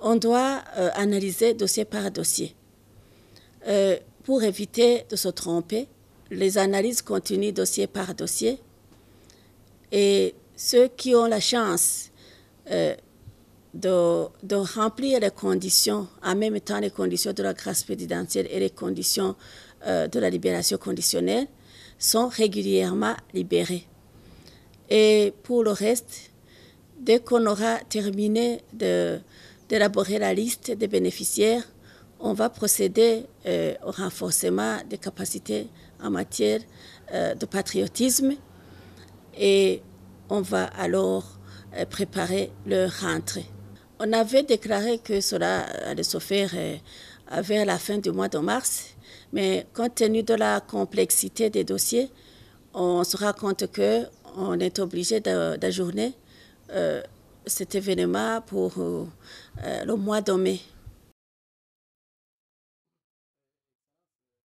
on doit euh, analyser dossier par dossier. Euh, pour éviter de se tromper, les analyses continuent dossier par dossier. Et ceux qui ont la chance euh, de, de, remplir les conditions, en même temps les conditions de la grâce présidentielle et les conditions de la libération conditionnelle, sont régulièrement libérés. Et pour le reste, dès qu'on aura terminé de, d'élaborer la liste des bénéficiaires, on va procéder euh, au renforcement des capacités en matière euh, de patriotisme et on va alors euh, préparer leur rentrée. On avait déclaré que cela allait se faire vers la fin du mois de mars, mais compte tenu de la complexité des dossiers, on se rend compte qu'on est obligé d'ajourner cet événement pour euh, euh, le mois de mai.